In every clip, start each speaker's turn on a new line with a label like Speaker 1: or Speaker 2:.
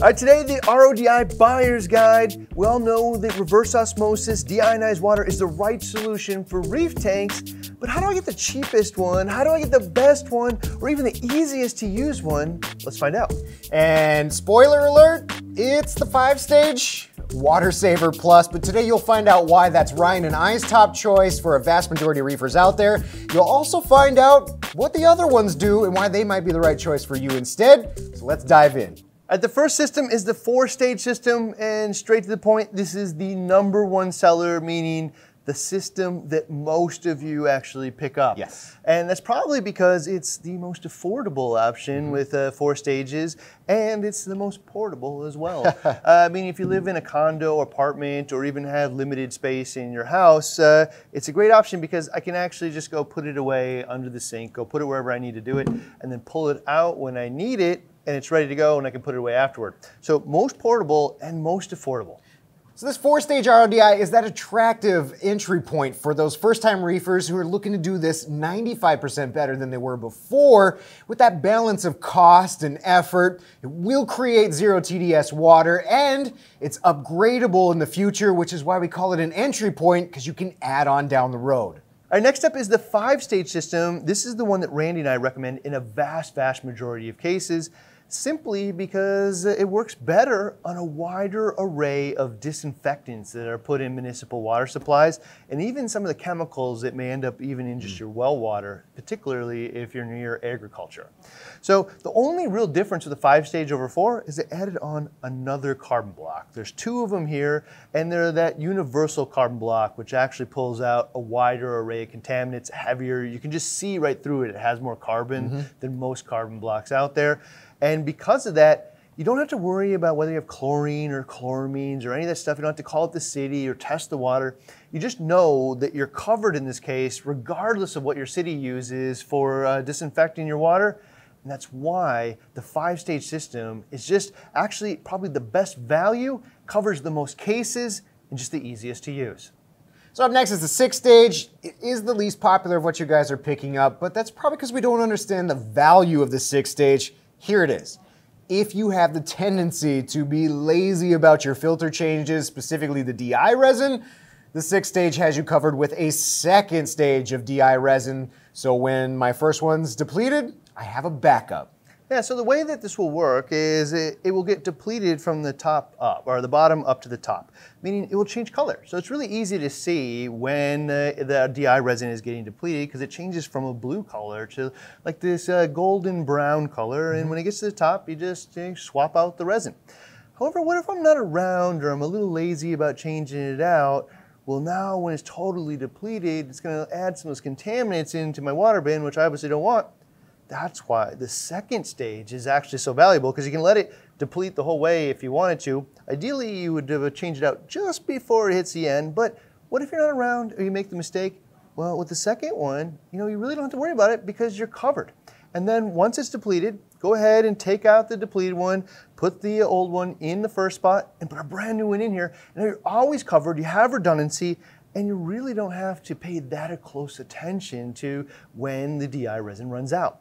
Speaker 1: All right, today the RODI Buyer's Guide. We all know that reverse osmosis deionized water is the right solution for reef tanks, but how do I get the cheapest one? How do I get the
Speaker 2: best one? Or even the easiest to use one? Let's find out. And spoiler alert, it's the five stage Water Saver Plus, but today you'll find out why that's Ryan and I's top choice for a vast majority of reefers out there. You'll also find out what the other ones do and why they might be the right choice for you instead. So let's dive in. Uh, the first
Speaker 1: system is the four stage system, and straight to the point, this is the number one seller, meaning the system that most of you actually pick up. Yes. And that's probably because it's the most affordable option mm -hmm. with uh, four stages, and it's the most portable as well. uh, I mean, if you live in a condo, apartment, or even have limited space in your house, uh, it's a great option because I can actually just go put it away under the sink, go put it wherever I need to do it, and then pull it out when I need it and it's ready to go and I can put it away afterward.
Speaker 2: So most portable and most affordable. So this four-stage RODI is that attractive entry point for those first-time reefers who are looking to do this 95% better than they were before with that balance of cost and effort. It will create zero TDS water and it's upgradable in the future, which is why we call it an entry point because you can add on down the road. Our next up is the five stage system. This is the one that
Speaker 1: Randy and I recommend in a vast, vast majority of cases simply because it works better on a wider array of disinfectants that are put in municipal water supplies and even some of the chemicals that may end up even in just mm. your well water, particularly if you're near agriculture. So the only real difference with the five stage over four is it added on another carbon block. There's two of them here and they're that universal carbon block which actually pulls out a wider array of contaminants, heavier. You can just see right through it, it has more carbon mm -hmm. than most carbon blocks out there. And because of that, you don't have to worry about whether you have chlorine or chloramines or any of that stuff. You don't have to call up the city or test the water. You just know that you're covered in this case, regardless of what your city uses for uh, disinfecting your water. And that's why the five stage system is just actually
Speaker 2: probably the best value, covers the most cases, and just the easiest to use. So up next is the six stage. It is the least popular of what you guys are picking up, but that's probably because we don't understand the value of the six stage. Here it is. If you have the tendency to be lazy about your filter changes, specifically the DI resin, the sixth stage has you covered with a second stage of DI resin. So when my first one's depleted, I have a backup.
Speaker 1: Yeah, so the way that this will work is it, it, will get depleted from the top up, or the bottom up to the top, meaning it will change color. So it's really easy to see when uh, the DI resin is getting depleted because it changes from a blue color to like this uh, golden brown color. Mm -hmm. And mm-hmm. when it gets to the top, you just you know, swap out the resin. However, what if I'm not around or I'm a little lazy about changing it out? Well, now when it's totally depleted, it's gonna add some of those contaminants into my water bin, which I obviously don't want. That's why the second stage is actually so valuable because you can let it deplete the whole way if you wanted to. Ideally, you would have changed it out just before it hits the end, but what if you're not around or you make the mistake? Well, with the second one, you know, you really don't have to worry about it because you're covered. And then once it's depleted, go ahead and take out the depleted one, put the old one in the first spot, and put a brand new one in here. And you're always covered, you have redundancy, and you really don't have to pay that close attention to when the DI resin runs out.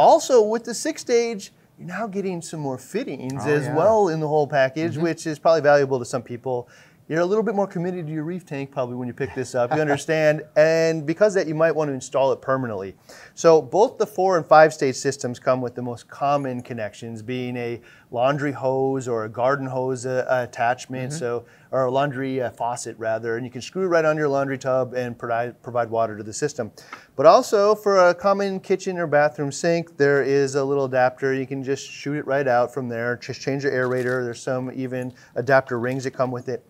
Speaker 1: Also, with the six stage, you're now getting some more fittings oh, as yeah. well in the whole package, mm -hmm. which is probably valuable to some people you're a little bit more committed to your reef tank probably when you pick this up. You understand, and because that, you might want to install it permanently. So both the four and five stage systems come with the most common connections, being a laundry hose or a garden hose uh, attachment. Mm -hmm. So or a laundry uh, faucet rather, and you can screw right on your laundry tub and provide, provide water to the system. But also for a common kitchen or bathroom sink, there is a little adapter. You can just shoot it right out from there, just change your aerator. There's some even adapter rings that come with it.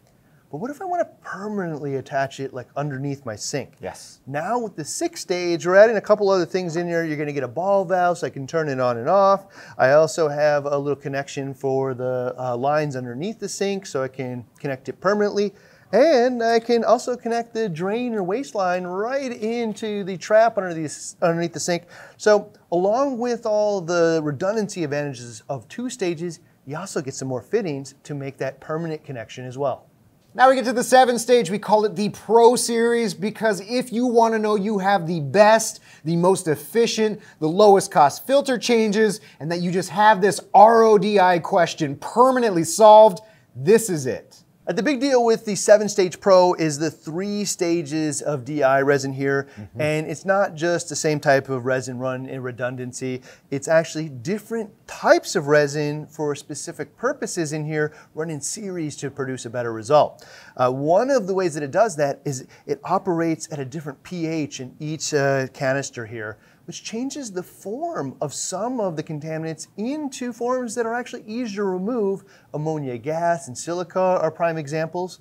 Speaker 1: But what if I want to permanently attach it like underneath my sink? Yes. Now with the six stage, we're adding a couple other things in here. You're going to get a ball valve so I can turn it on and off. I also have a little connection for the uh, lines underneath the sink so I can connect it permanently. And I can also connect the drain or waistline right into the trap the underneath the sink. So along with all the redundancy advantages of two stages, you also get some more
Speaker 2: fittings to make that permanent connection as well. Now we get to the seventh stage. We call it the Pro Series because if you want to know you have the best, the most efficient, the lowest cost filter changes, and that you just have this RODI question permanently solved, this is it. The big deal with the seven stage pro is the three
Speaker 1: stages of DI resin here. Mm -hmm. And it's not just the same type of resin run in redundancy. It's actually different types of resin for specific purposes in here run in series to produce a better result. Uh, one of the ways that it does that is it operates at a different pH in each uh, canister here which changes the form of some of the contaminants into forms that are actually easier to remove. Ammonia gas and silica are prime examples,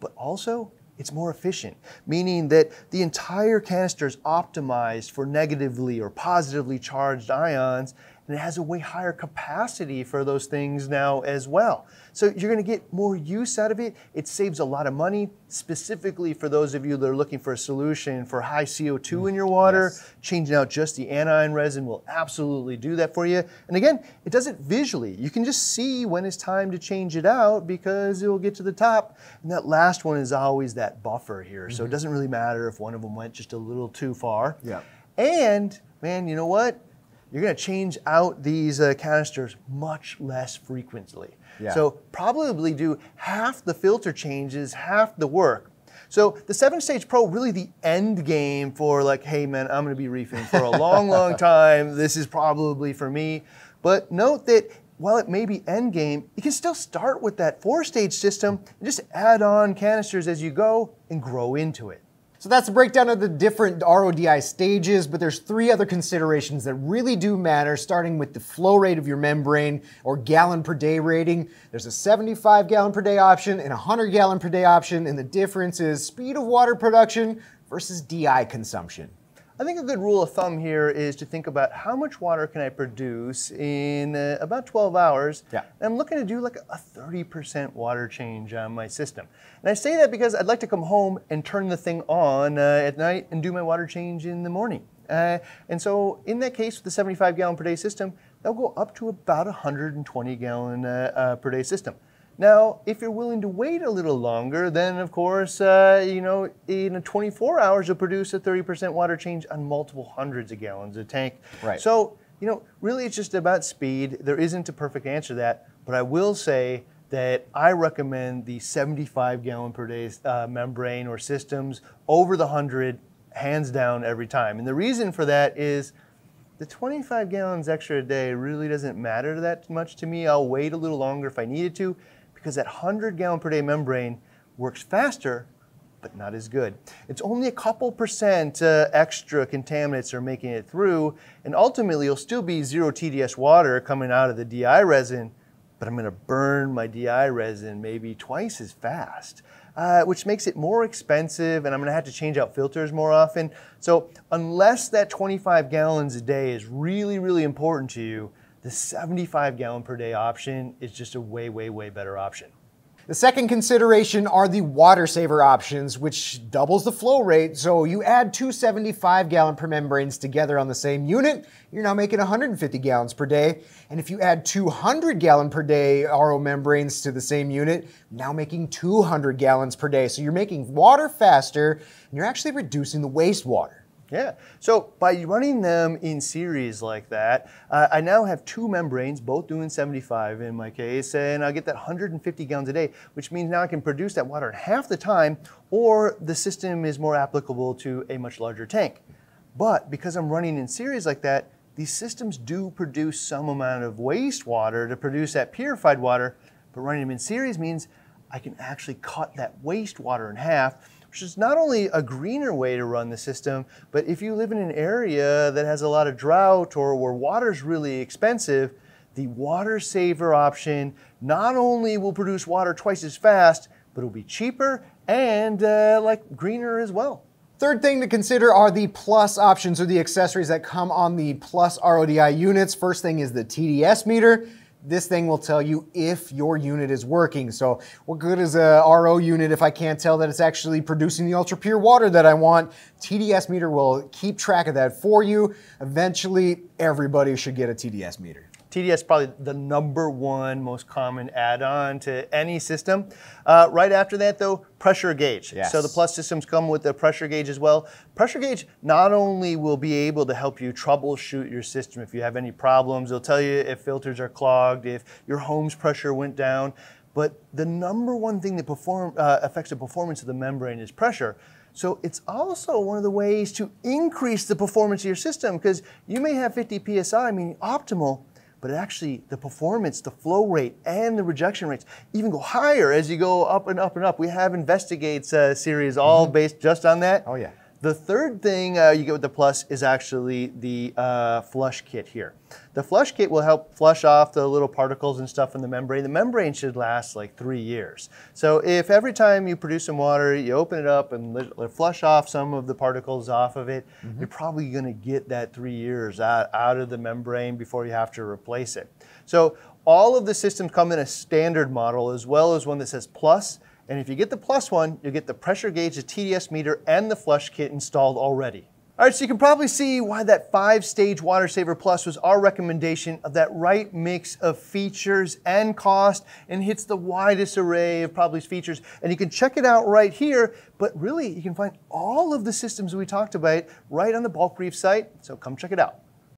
Speaker 1: but also it's more efficient, meaning that the entire canister is optimized for negatively or positively charged ions and it has a way higher capacity for those things now as well. So you're going to get more use out of it. It saves a lot of money, specifically for those of you that are looking for a solution for high CO2 mm, in your water. Yes. Changing out just the anion resin will absolutely do that for you. And again, it does it visually. You can just see when it's time to change it out because it will get to the top. And that last one is always that buffer here. Mm -hmm. So it mm-hmm. doesn't really matter if one of them went just a little too far. Yeah. And man, you know what? you're going to change out these uh, canisters much less frequently. Yeah. So probably do half the filter changes, half the work. So the seven stage pro really the end game for like, hey man, I'm going to be reefing for a long, long time. This is probably for me. But note that while it may be end game, you can still
Speaker 2: start with that four stage system and just add on canisters as you go and grow into it. So that's a breakdown of the different RODI stages, but there's three other considerations that really do matter, starting with the flow rate of your membrane or gallon per day rating. There's a 75 gallon per day option and a 100 gallon per day option, and the difference is speed of water production versus DI consumption.
Speaker 1: I think a good rule of thumb here is to think about how much water can I produce in uh, about 12 hours. Yeah. And I'm looking to do like a 30% water change on my system. And I say that because I'd like to come home and turn the thing on uh, at night and do my water change in the morning. Uh, and so in that case, with the 75 gallon per day system, that'll go up to about 120 gallon uh, uh, per day system. Now, if you're willing to wait a little longer, then of course, uh, you know, in 24 hours, you'll produce a 30% water change on multiple hundreds of gallons of tank. Right. So, you know, really it's just about speed. There isn't a perfect answer to that, but I will say that I recommend the 75 gallon per day uh, membrane or systems over the 100 hands down every time. And the reason for that is the 25 gallons extra a day really doesn't matter that much to me. I'll wait a little longer if I needed to because that 100 gallon per day membrane works faster, but not as good. It's only a couple percent uh, extra contaminants are making it through, and ultimately you'll still be zero TDS water coming out of the DI resin, but I'm gonna burn my DI resin maybe twice as fast. Uh, which makes it more expensive and I'm gonna have to change out filters more often. So unless that 25 gallons a day is really, really important to you, the 75 gallon per day option is just a way, way,
Speaker 2: way better option. The second consideration are the water saver options, which doubles the flow rate. So you add two 75 gallon per membranes together on the same unit, you're now making 150 gallons per day. And if you add 200 gallon per day RO membranes to the same unit, now making 200 gallons per day. So you're making water faster and you're actually reducing the wastewater. Yeah. So by running them in series
Speaker 1: like that, uh, I now have two membranes, both doing 75 in my case, and I get that 150 gallons a day, which means now I can produce that water in half the time, or the system is more applicable to a much larger tank. But because I'm running in series like that, these systems do produce some amount of wastewater to produce that purified water, but running them in series means I can actually cut that wastewater in half which is not only a greener way to run the system, but if you live in an area that has a lot of drought or where water's really expensive, the water saver option not
Speaker 2: only will produce water twice as fast, but it'll be cheaper and uh, like greener as well. Third thing to consider are the plus options or the accessories that come on the plus RODI units. First thing is the TDS meter this thing will tell you if your unit is working. So what good is a RO unit if I can't tell that it's actually producing the ultra pure water that I want? TDS meter will keep track of that for you. Eventually, everybody should get a TDS meter.
Speaker 1: TDS is probably the number one most common add-on to any system. Uh, right after that, though, pressure gauge. Yes. So the Plus systems come with a pressure gauge as well. Pressure gauge not only will be able to help you troubleshoot your system if you have any problems, it'll tell you if filters are clogged, if your home's pressure went down, but the number one thing that perform, uh, affects the performance of the membrane is pressure. So it's also one of the ways to increase the performance of your system because you may have 50 PSI, meaning optimal, but actually the performance, the flow rate, and the rejection rates even go higher as you go up and up and up. We have investigates uh, series all mm -hmm. based just on that. Oh yeah. The third thing uh, you get with the Plus is actually the uh, flush kit here. The flush kit will help flush off the little particles and stuff in the membrane. The membrane should last like three years. So if every time you produce some water, you open it up and flush off some of the particles off of it, mm -hmm. you're probably gonna get that three years out, out of the membrane before you have to replace it. So all of the systems come in a standard model as well as one that says Plus and if you get the plus one, you'll get the pressure gauge, the TDS meter, and the flush kit installed already. All right, so you can probably see why that five-stage Water Saver Plus was our recommendation of that right mix of features and cost and hits the widest array of probably features. And you can check it out right here, but really you can find all of the systems we talked about right on the Bulk Brief site, so come check it out.